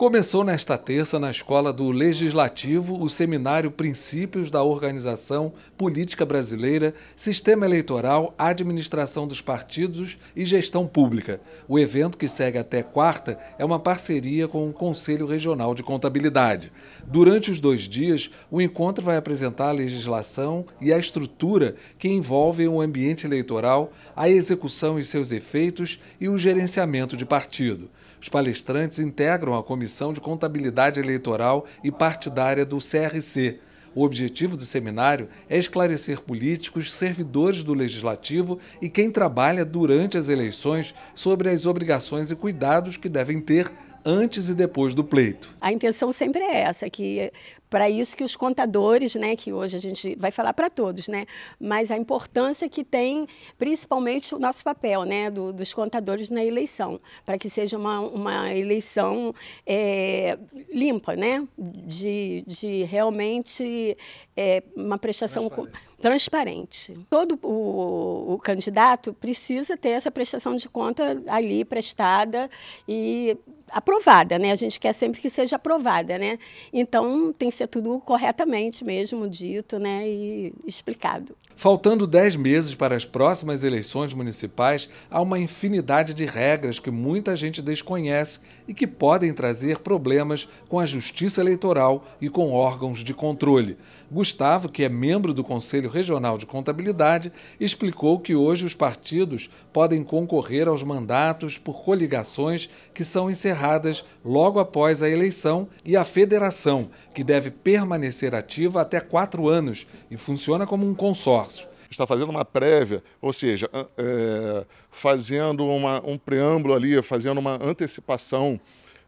Começou nesta terça, na Escola do Legislativo, o seminário Princípios da Organização Política Brasileira, Sistema Eleitoral, Administração dos Partidos e Gestão Pública. O evento, que segue até quarta, é uma parceria com o Conselho Regional de Contabilidade. Durante os dois dias, o encontro vai apresentar a legislação e a estrutura que envolvem o ambiente eleitoral, a execução e seus efeitos e o gerenciamento de partido. Os palestrantes integram a Comissão de Contabilidade Eleitoral e Partidária do CRC. O objetivo do seminário é esclarecer políticos, servidores do legislativo e quem trabalha durante as eleições sobre as obrigações e cuidados que devem ter antes e depois do pleito. A intenção sempre é essa, que é para isso que os contadores, né, que hoje a gente vai falar para todos, né, mas a importância que tem, principalmente o nosso papel, né, do, dos contadores na eleição, para que seja uma, uma eleição é, limpa, né, de, de realmente é, uma prestação transparente. transparente. Todo o, o, candidato precisa ter essa prestação de conta ali prestada e aprovada, né? A gente quer sempre que seja aprovada, né? Então tem que ser tudo corretamente mesmo dito, né? E explicado. Faltando 10 meses para as próximas eleições municipais, há uma infinidade de regras que muita gente desconhece e que podem trazer problemas com a justiça eleitoral e com órgãos de controle. Gustavo, que é membro do Conselho Regional de Contabilidade, explicou que hoje os partidos podem concorrer aos mandatos por coligações que são encerradas encerradas logo após a eleição e a federação, que deve permanecer ativa até quatro anos e funciona como um consórcio está fazendo uma prévia, ou seja, é, fazendo uma, um preâmbulo ali, fazendo uma antecipação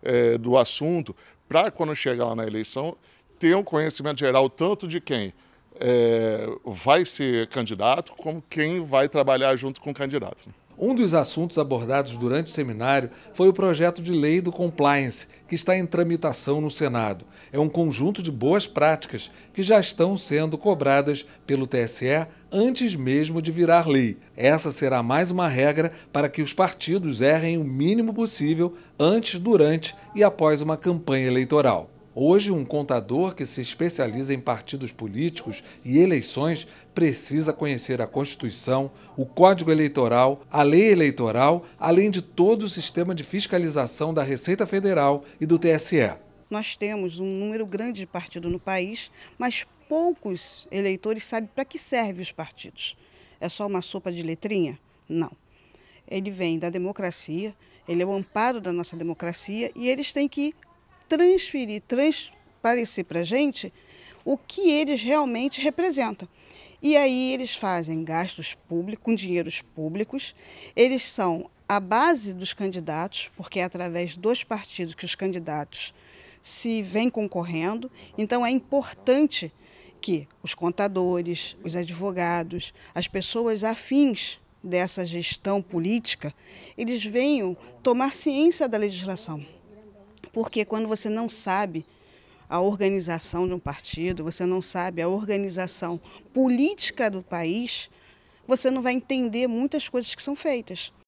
é, do assunto, para quando chegar lá na eleição, ter um conhecimento geral tanto de quem é, vai ser candidato, como quem vai trabalhar junto com o candidato. Um dos assuntos abordados durante o seminário foi o projeto de lei do compliance, que está em tramitação no Senado. É um conjunto de boas práticas que já estão sendo cobradas pelo TSE antes mesmo de virar lei. Essa será mais uma regra para que os partidos errem o mínimo possível antes, durante e após uma campanha eleitoral. Hoje, um contador que se especializa em partidos políticos e eleições precisa conhecer a Constituição, o Código Eleitoral, a Lei Eleitoral, além de todo o sistema de fiscalização da Receita Federal e do TSE. Nós temos um número grande de partidos no país, mas poucos eleitores sabem para que servem os partidos. É só uma sopa de letrinha? Não. Ele vem da democracia, ele é o amparo da nossa democracia e eles têm que transferir, transparecer para a gente o que eles realmente representam. E aí eles fazem gastos públicos, com dinheiros públicos, eles são a base dos candidatos, porque é através dos partidos que os candidatos se vêm concorrendo. Então é importante que os contadores, os advogados, as pessoas afins dessa gestão política, eles venham tomar ciência da legislação. Porque quando você não sabe a organização de um partido, você não sabe a organização política do país, você não vai entender muitas coisas que são feitas.